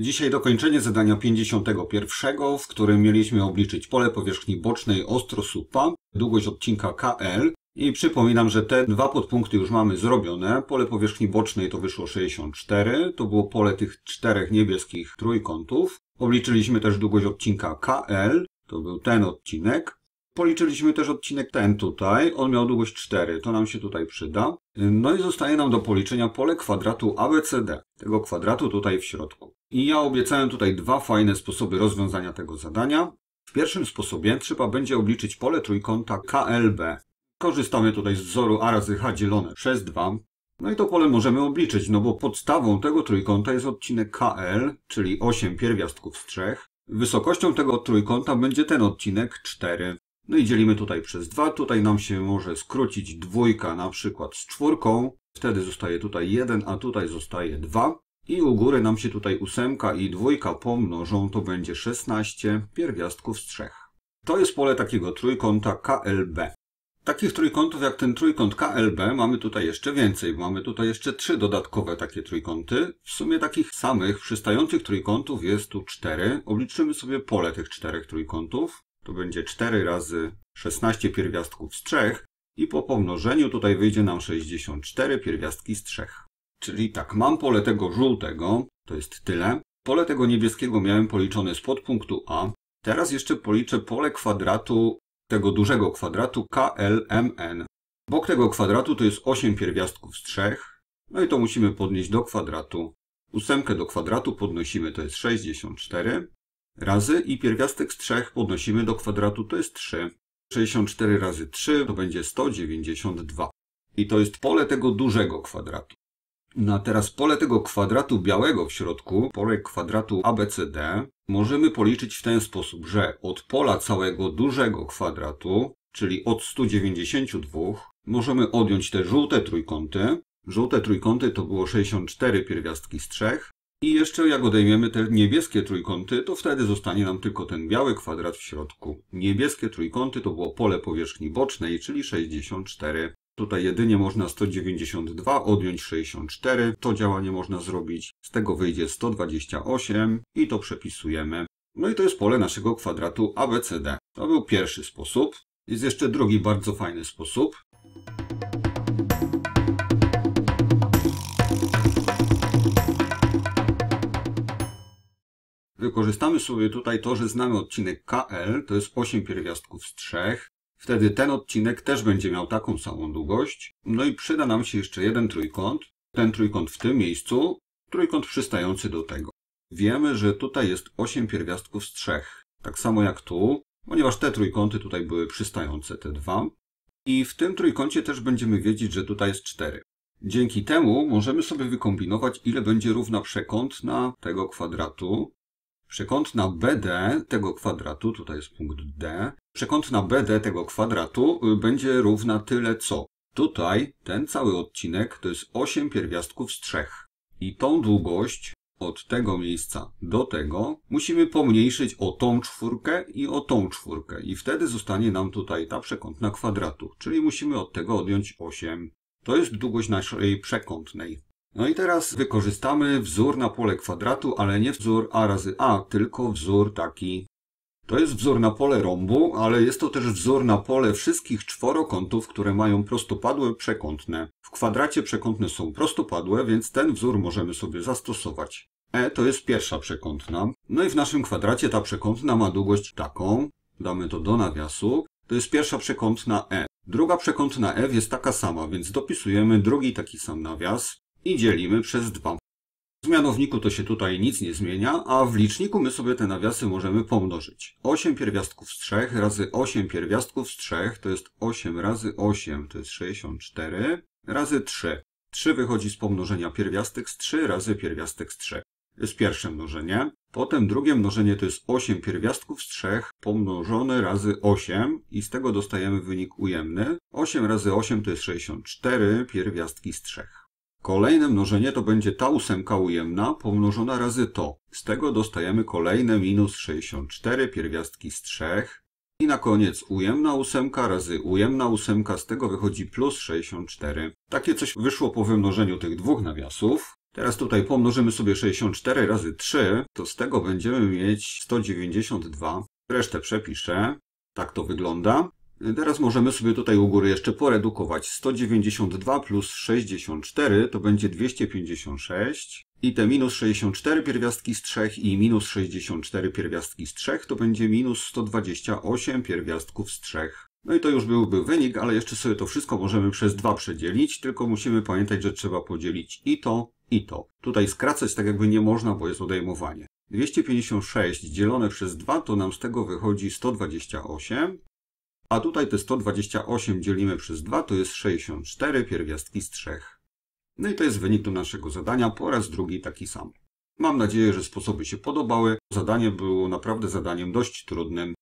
Dzisiaj dokończenie zadania 51, w którym mieliśmy obliczyć pole powierzchni bocznej ostrosupa, długość odcinka KL i przypominam, że te dwa podpunkty już mamy zrobione. Pole powierzchni bocznej to wyszło 64, to było pole tych czterech niebieskich trójkątów. Obliczyliśmy też długość odcinka KL, to był ten odcinek. Policzyliśmy też odcinek ten tutaj, on miał długość 4, to nam się tutaj przyda. No i zostaje nam do policzenia pole kwadratu ABCD, tego kwadratu tutaj w środku. I ja obiecałem tutaj dwa fajne sposoby rozwiązania tego zadania. W pierwszym sposobie trzeba będzie obliczyć pole trójkąta KLB. Korzystamy tutaj z wzoru a razy h dzielone przez 2. No i to pole możemy obliczyć, no bo podstawą tego trójkąta jest odcinek KL, czyli 8 pierwiastków z 3. Wysokością tego trójkąta będzie ten odcinek 4. No i dzielimy tutaj przez 2. Tutaj nam się może skrócić dwójka na przykład z czwórką. Wtedy zostaje tutaj 1, a tutaj zostaje 2. I u góry nam się tutaj ósemka i dwójka pomnożą, to będzie 16 pierwiastków z trzech. To jest pole takiego trójkąta KLB. Takich trójkątów jak ten trójkąt KLB mamy tutaj jeszcze więcej. Mamy tutaj jeszcze trzy dodatkowe takie trójkąty. W sumie takich samych przystających trójkątów jest tu cztery. Obliczymy sobie pole tych czterech trójkątów. To będzie 4 razy 16 pierwiastków z 3 i po pomnożeniu tutaj wyjdzie nam 64 pierwiastki z 3. Czyli tak, mam pole tego żółtego, to jest tyle. Pole tego niebieskiego miałem policzone z podpunktu A. Teraz jeszcze policzę pole kwadratu, tego dużego kwadratu KLMN. Bok tego kwadratu to jest 8 pierwiastków z 3. No i to musimy podnieść do kwadratu. Ósemkę do kwadratu podnosimy, to jest 64 razy i pierwiastek z 3 podnosimy do kwadratu, to jest 3. 64 razy 3 to będzie 192. I to jest pole tego dużego kwadratu. Na teraz pole tego kwadratu białego w środku, pole kwadratu ABCD, możemy policzyć w ten sposób, że od pola całego dużego kwadratu, czyli od 192, możemy odjąć te żółte trójkąty. Żółte trójkąty to było 64 pierwiastki z 3. I jeszcze jak odejmiemy te niebieskie trójkąty, to wtedy zostanie nam tylko ten biały kwadrat w środku. Niebieskie trójkąty to było pole powierzchni bocznej, czyli 64 Tutaj jedynie można 192 odjąć 64. To działanie można zrobić. Z tego wyjdzie 128 i to przepisujemy. No i to jest pole naszego kwadratu ABCD. To był pierwszy sposób. Jest jeszcze drugi bardzo fajny sposób. Wykorzystamy sobie tutaj to, że znamy odcinek KL, to jest 8 pierwiastków z 3. Wtedy ten odcinek też będzie miał taką samą długość. No i przyda nam się jeszcze jeden trójkąt. Ten trójkąt w tym miejscu, trójkąt przystający do tego. Wiemy, że tutaj jest 8 pierwiastków z 3. Tak samo jak tu, ponieważ te trójkąty tutaj były przystające, te dwa. I w tym trójkącie też będziemy wiedzieć, że tutaj jest 4. Dzięki temu możemy sobie wykombinować, ile będzie równa przekątna tego kwadratu. Przekątna BD tego kwadratu, tutaj jest punkt D, przekątna BD tego kwadratu y, będzie równa tyle co. Tutaj ten cały odcinek to jest 8 pierwiastków z 3. I tą długość od tego miejsca do tego musimy pomniejszyć o tą czwórkę i o tą czwórkę. I wtedy zostanie nam tutaj ta przekątna kwadratu, czyli musimy od tego odjąć 8. To jest długość naszej przekątnej. No i teraz wykorzystamy wzór na pole kwadratu, ale nie wzór a razy a, tylko wzór taki. To jest wzór na pole rąbu, ale jest to też wzór na pole wszystkich czworokątów, które mają prostopadłe przekątne. W kwadracie przekątne są prostopadłe, więc ten wzór możemy sobie zastosować. E to jest pierwsza przekątna. No i w naszym kwadracie ta przekątna ma długość taką. Damy to do nawiasu. To jest pierwsza przekątna E. Druga przekątna F jest taka sama, więc dopisujemy drugi taki sam nawias i dzielimy przez 2. W mianowniku to się tutaj nic nie zmienia, a w liczniku my sobie te nawiasy możemy pomnożyć. 8 pierwiastków z 3 razy 8 pierwiastków z 3 to jest 8 razy 8 to jest 64 razy 3. 3 wychodzi z pomnożenia pierwiastek z 3 razy pierwiastek z 3. To jest pierwsze mnożenie. Potem drugie mnożenie to jest 8 pierwiastków z 3 pomnożone razy 8 i z tego dostajemy wynik ujemny. 8 razy 8 to jest 64 pierwiastki z 3. Kolejne mnożenie to będzie ta ósemka ujemna pomnożona razy to. Z tego dostajemy kolejne minus 64 pierwiastki z 3. I na koniec ujemna ósemka razy ujemna ósemka, z tego wychodzi plus 64. Takie coś wyszło po wymnożeniu tych dwóch nawiasów. Teraz tutaj pomnożymy sobie 64 razy 3, to z tego będziemy mieć 192. Resztę przepiszę. Tak to wygląda. Teraz możemy sobie tutaj u góry jeszcze poredukować. 192 plus 64 to będzie 256. I te minus 64 pierwiastki z 3 i minus 64 pierwiastki z 3 to będzie minus 128 pierwiastków z 3. No i to już byłby wynik, ale jeszcze sobie to wszystko możemy przez 2 przedzielić, tylko musimy pamiętać, że trzeba podzielić i to, i to. Tutaj skracać tak jakby nie można, bo jest odejmowanie. 256 dzielone przez 2 to nam z tego wychodzi 128. A tutaj te 128 dzielimy przez 2, to jest 64 pierwiastki z 3. No i to jest wynik do naszego zadania po raz drugi taki sam. Mam nadzieję, że sposoby się podobały. Zadanie było naprawdę zadaniem dość trudnym.